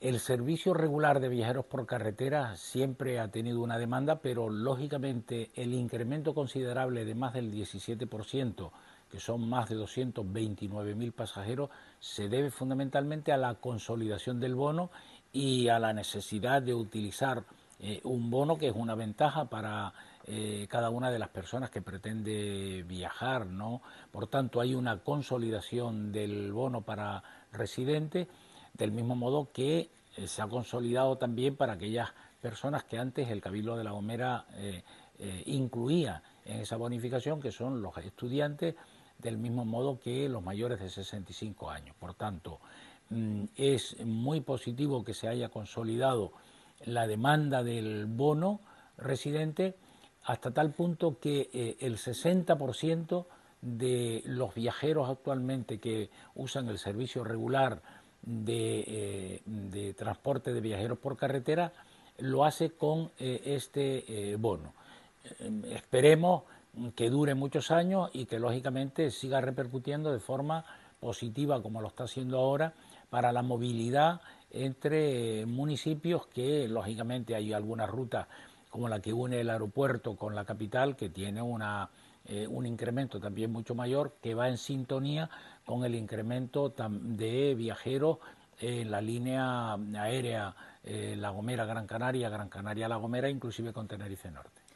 El servicio regular de viajeros por carretera siempre ha tenido una demanda, pero lógicamente el incremento considerable de más del 17%, que son más de 229.000 pasajeros, se debe fundamentalmente a la consolidación del bono y a la necesidad de utilizar eh, un bono que es una ventaja para eh, cada una de las personas que pretende viajar, ¿no? Por tanto, hay una consolidación del bono para residentes del mismo modo que eh, se ha consolidado también para aquellas personas que antes el Cabildo de La Gomera eh, eh, incluía en esa bonificación, que son los estudiantes, del mismo modo que los mayores de 65 años. Por tanto, mm, es muy positivo que se haya consolidado la demanda del bono residente hasta tal punto que el 60% de los viajeros actualmente que usan el servicio regular eh, de, transporte de viajeros por carretera lo hace con eh, este eh, bono. esperemos que dure muchos años y que lógicamente siga repercutiendo de forma positiva como lo está haciendo ahora para la movilidad entre municipios que lógicamente hay algunas rutas como la que une el aeropuerto con la capital, que tiene eh, un incremento también mucho mayor, que va en sintonía con el incremento de viajeros en la línea aérea eh, La Gomera-Gran Canaria, Gran Canaria-La Gomera, inclusive con Tenerife Norte.